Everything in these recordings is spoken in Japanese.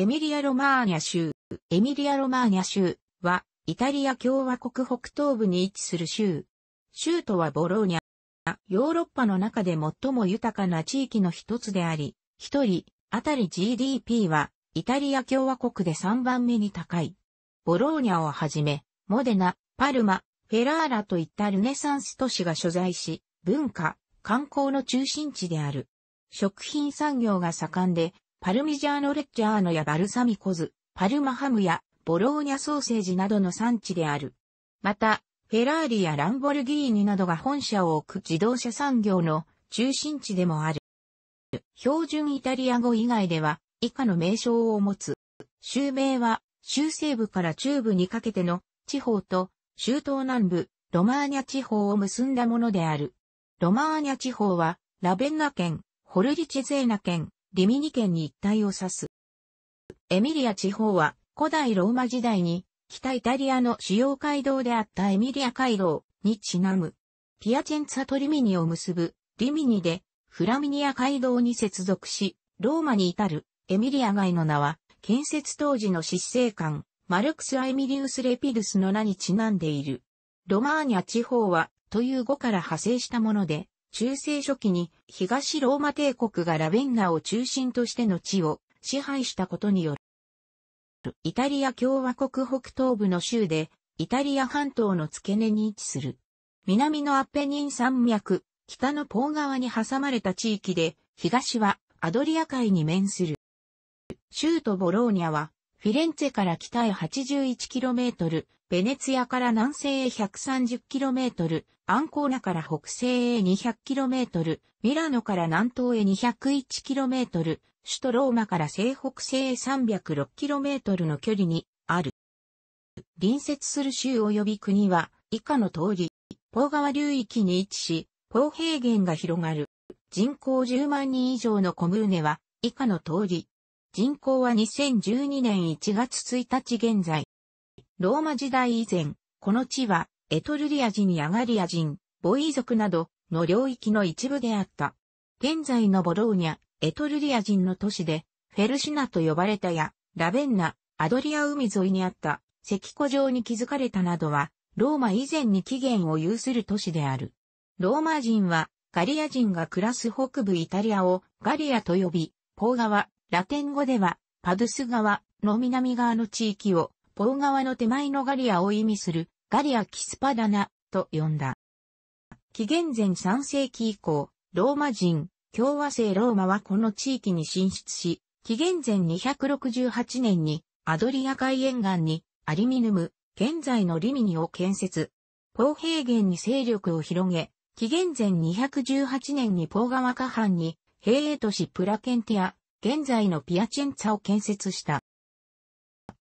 エミリア・ロマーニャ州、エミリア・ロマーニャ州は、イタリア共和国北東部に位置する州。州都はボローニャ。ヨーロッパの中で最も豊かな地域の一つであり、一人あたり GDP は、イタリア共和国で3番目に高い。ボローニャをはじめ、モデナ、パルマ、フェラーラといったルネサンス都市が所在し、文化、観光の中心地である。食品産業が盛んで、パルミジャーノレッジャーノやバルサミコ酢、パルマハムやボローニャソーセージなどの産地である。また、フェラーリやランボルギーニなどが本社を置く自動車産業の中心地でもある。標準イタリア語以外では以下の名称を持つ。州名は州西部から中部にかけての地方と州東南部、ロマーニャ地方を結んだものである。ロマーニャ地方はラベンナ県、ホルリチェゼーナ県、リミニ県に一帯を指す。エミリア地方は古代ローマ時代に北イタリアの主要街道であったエミリア街道にちなむ。ピアチェンツァとリミニを結ぶリミニでフラミニア街道に接続し、ローマに至るエミリア街の名は建設当時の執政官マルクス・アイミリウス・レピルスの名にちなんでいる。ロマーニャ地方はという語から派生したもので、中世初期に東ローマ帝国がラベンナを中心としての地を支配したことによる。イタリア共和国北東部の州で、イタリア半島の付け根に位置する。南のアッペニン山脈、北のポー側に挟まれた地域で、東はアドリア海に面する。州都ボローニャは、フィレンツェから北へ 81km、ベネツィアから南西へ 130km、アンコーナから北西へ 200km、ミラノから南東へ 201km、首都ローマから西北西へ 306km の距離にある。隣接する州及び国は以下の通り、ポー川流域に位置し、ポー平原が広がる。人口10万人以上のコムーネは以下の通り。人口は2012年1月1日現在。ローマ時代以前、この地は、エトルリア人やガリア人、ボイ族などの領域の一部であった。現在のボローニャ、エトルリア人の都市で、フェルシナと呼ばれたや、ラベンナ、アドリア海沿いにあった、石古城に築かれたなどは、ローマ以前に起源を有する都市である。ローマ人は、ガリア人が暮らす北部イタリアをガリアと呼び、ポー川、ラテン語では、パドゥス川の南側の地域をポー川の手前のガリアを意味するガリア・キスパダナと呼んだ。紀元前3世紀以降、ローマ人、共和制ローマはこの地域に進出し、紀元前268年にアドリア海沿岸にアリミヌム、現在のリミニを建設。ポー平原に勢力を広げ、紀元前218年にポー川下半に、平営都市プラケンティア、現在のピアチェンツァを建設した。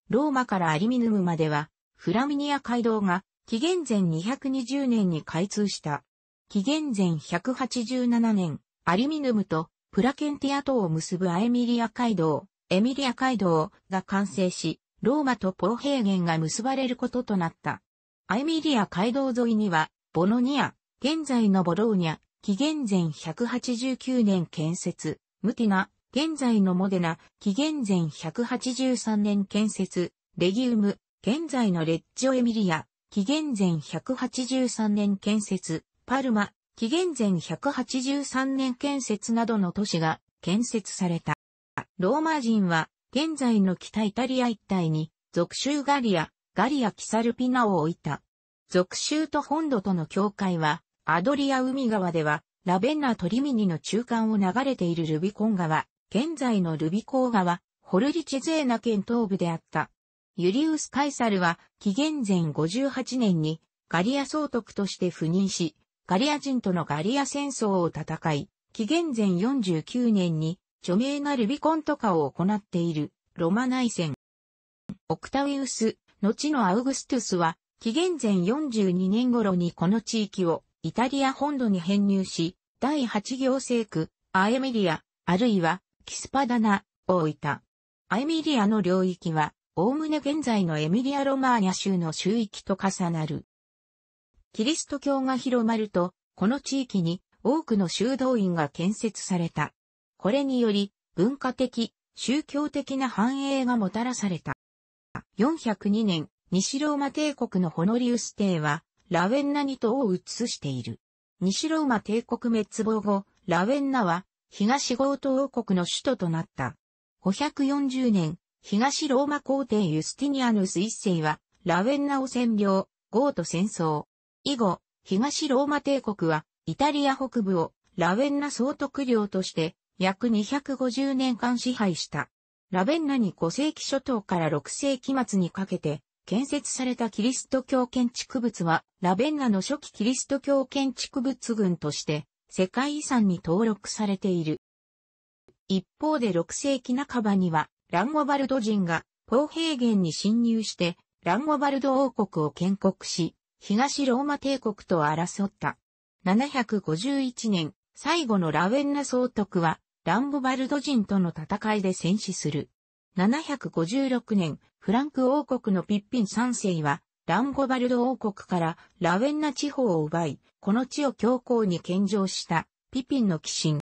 ローマからアリミヌムまでは、フラミニア街道が、紀元前220年に開通した。紀元前187年、アリミヌムとプラケンティア島を結ぶアエミリア街道、エミリア街道が完成し、ローマとポー平原が結ばれることとなった。アエミリア街道沿いには、ボノニア、現在のボローニャ、紀元前189年建設、ムティナ、現在のモデナ、紀元前183年建設、レギウム、現在のレッジオエミリア、紀元前183年建設、パルマ、紀元前183年建設などの都市が建設された。ローマ人は、現在の北イタリア一帯に、属州ガリア、ガリア・キサルピナを置いた。属州と本土との境界は、アドリア海川では、ラベンナ・トリミニの中間を流れているルビコン川、現在のルビコーガは、ホルリチゼーナ県東部であった。ユリウス・カイサルは、紀元前58年に、ガリア総督として赴任し、ガリア人とのガリア戦争を戦い、紀元前49年に、著名なルビコンとかを行っている、ロマ内戦。オクタウィウス、後のアウグストゥスは、紀元前42年頃にこの地域を、イタリア本土に編入し、第8行政区、アエメリア、あるいはキスパダナ、大分。アイミリアの領域は、おおむね現在のエミリア・ロマーニャ州の州域と重なる。キリスト教が広まると、この地域に多くの修道院が建設された。これにより、文化的、宗教的な繁栄がもたらされた。402年、西ローマ帝国のホノリウス帝は、ラウェンナに島を移している。西ローマ帝国滅亡後、ラウェンナは東豪ー王国の首都となった。540年、東ローマ皇帝ユスティニアヌス一世は、ラウェンナを占領、豪ー戦争。以後、東ローマ帝国は、イタリア北部をラウェンナ総督領として、約250年間支配した。ラベンナに5世紀初頭から6世紀末にかけて、建設されたキリスト教建築物は、ラベンナの初期キリスト教建築物群として、世界遺産に登録されている。一方で6世紀半ばには、ランゴバルド人が、ポー平原に侵入して、ランゴバルド王国を建国し、東ローマ帝国と争った。751年、最後のラウェンナ総督は、ランゴバルド人との戦いで戦死する。756年、フランク王国のピッピン3世は、ランゴバルド王国からラウェンナ地方を奪い、この地を強行に献上したピピンの寄進。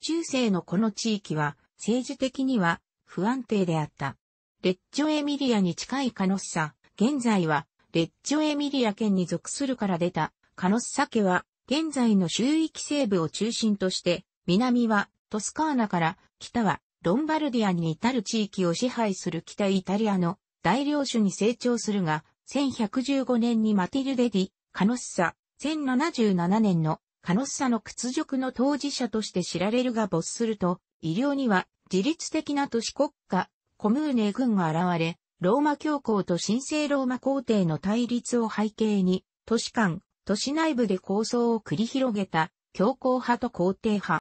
中世のこの地域は政治的には不安定であった。レッジョエミリアに近いカノッサ、現在はレッジョエミリア県に属するから出たカノッサ家は現在の周域西部を中心として南はトスカーナから北はロンバルディアに至る地域を支配する北イタリアの大領主に成長するが、1115年にマティルデ・ディ、カノッサ、1077年のカノッサの屈辱の当事者として知られるが没すると、医療には自律的な都市国家、コムーネ軍が現れ、ローマ教皇と神聖ローマ皇帝の対立を背景に、都市間、都市内部で構想を繰り広げた、教皇派と皇帝派。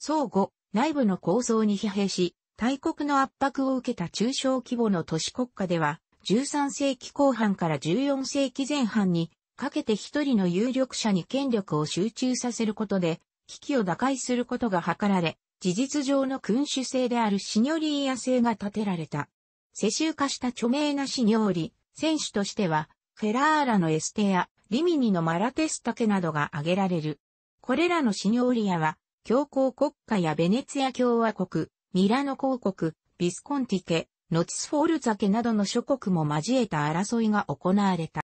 相互、内部の構想に疲弊し、大国の圧迫を受けた中小規模の都市国家では、13世紀後半から14世紀前半にかけて一人の有力者に権力を集中させることで、危機を打開することが図られ、事実上の君主制であるシニョリーヤ制が建てられた。世襲化した著名なシニョーリ、選手としては、フェラーラのエステやリミニのマラテスタケなどが挙げられる。これらのシニョーリアは、教皇国家やベネツィア共和国、ミラノ公国、ビスコンティ家、ノチスフォールザ家などの諸国も交えた争いが行われた。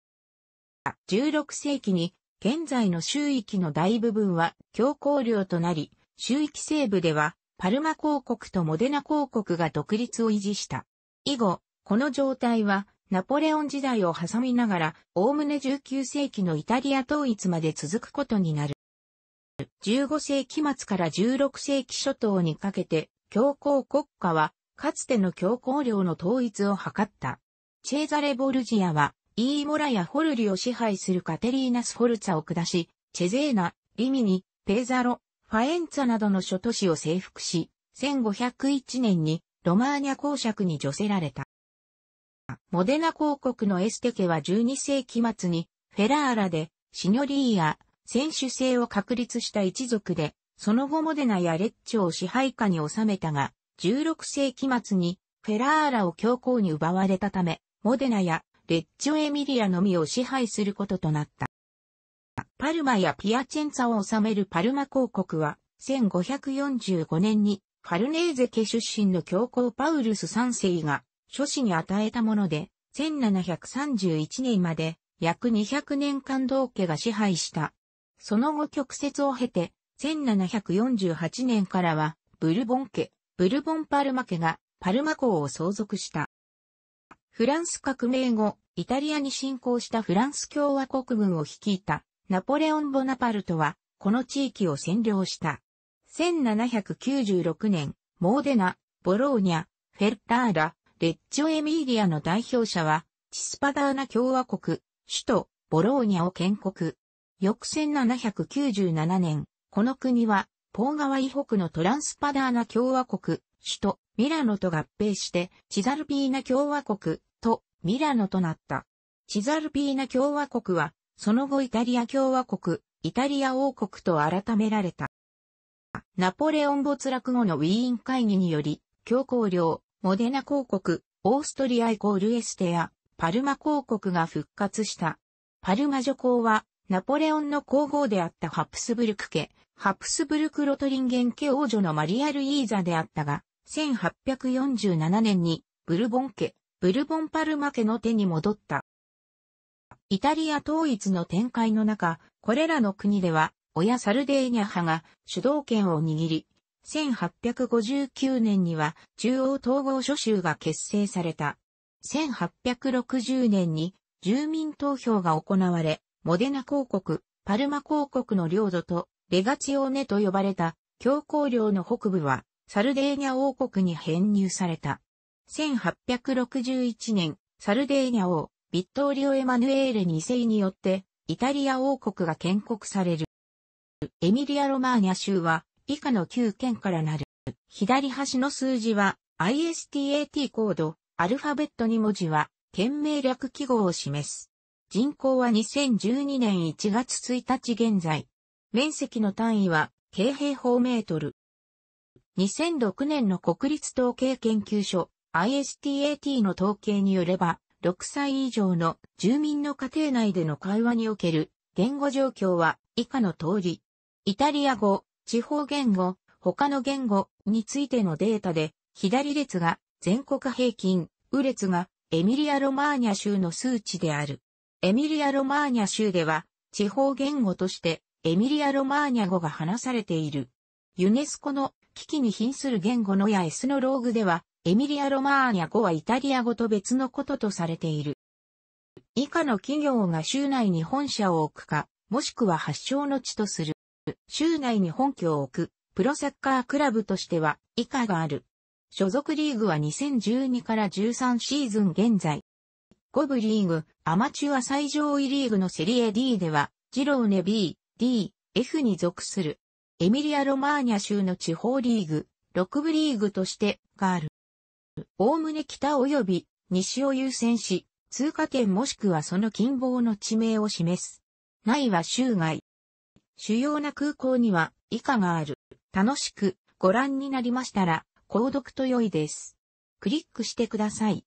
16世紀に現在の周域の大部分は強行領となり、周域西部ではパルマ公国とモデナ公国が独立を維持した。以後、この状態はナポレオン時代を挟みながら、おおむね19世紀のイタリア統一まで続くことになる。15世紀末から16世紀初頭にかけて、強行国家は、かつての強行領の統一を図った。チェーザレ・ボルジアは、イーモラやホルリを支配するカテリーナス・フォルツァを下し、チェゼーナ、リミニ、ペーザロ、ファエンツァなどの諸都市を征服し、1501年にロマーニャ公爵に除せられた。モデナ公国のエステ家は12世紀末にフェラーラでシニョリーや選手制を確立した一族で、その後モデナやレッチョを支配下に収めたが、16世紀末にフェラーラを教皇に奪われたため、モデナやレッチョエミリアのみを支配することとなった。パルマやピアチェンツァを治めるパルマ公国は、1545年にファルネーゼ家出身の教皇パウルス3世が諸子に与えたもので、1731年まで約200年間同家が支配した。その後曲折を経て、1748年からは、ブルボン家、ブルボンパルマ家がパルマ公を相続した。フランス革命後、イタリアに侵攻したフランス共和国軍を率いたナポレオン・ボナパルトは、この地域を占領した。1796年、モーデナ、ボローニャ、フェルターラ、レッジョ・エミーリアの代表者は、チスパダーナ共和国、首都、ボローニャを建国。翌1797年、この国は、ポー川以北のトランスパダーナ共和国、首都、ミラノと合併して、チザルピーナ共和国とミラノとなった。チザルピーナ共和国は、その後イタリア共和国、イタリア王国と改められた。ナポレオン没落後のウィーン会議により、教皇領、モデナ公国、オーストリアイコールエステや、パルマ公国が復活した。パルマ女行は、ナポレオンの皇后であったハプスブルク家、ハプスブルク・ロトリンゲン家王女のマリア・ルイーザであったが、1847年にブルボン家、ブルボン・パルマ家の手に戻った。イタリア統一の展開の中、これらの国では、親サルデーニャ派が主導権を握り、1859年には中央統合諸州が結成された。1860年に住民投票が行われ、モデナ公国、パルマ公国の領土と、レガチオーネと呼ばれた、教皇領の北部は、サルデーニャ王国に編入された。1861年、サルデーニャ王、ビットーリオ・エマヌエーレ2世によって、イタリア王国が建国される。エミリア・ロマーニャ州は、以下の9県からなる。左端の数字は、ISTAT コード、アルファベット2文字は、県名略記号を示す。人口は2012年1月1日現在。面積の単位は、京平方メートル。2006年の国立統計研究所 ISTAT の統計によれば、6歳以上の住民の家庭内での会話における言語状況は以下の通り、イタリア語、地方言語、他の言語についてのデータで、左列が全国平均、右列がエミリア・ロマーニャ州の数値である。エミリア・ロマーニャ州では、地方言語として、エミリア・ロマーニャ語が話されている。ユネスコの危機に瀕する言語のやエスノローグでは、エミリア・ロマーニャ語はイタリア語と別のこととされている。以下の企業が州内に本社を置くか、もしくは発祥の地とする。州内に本拠を置く、プロサッカークラブとしては、以下がある。所属リーグは2012から13シーズン現在、5部リーグ、アマチュア最上位リーグのセリエ D では、ジローネ B、D、F に属する。エミリア・ロマーニャ州の地方リーグ、6部リーグとしてがある。おおむね北及び西を優先し、通過点もしくはその近傍の地名を示す。内は州外。主要な空港には以下がある。楽しくご覧になりましたら、購読と良いです。クリックしてください。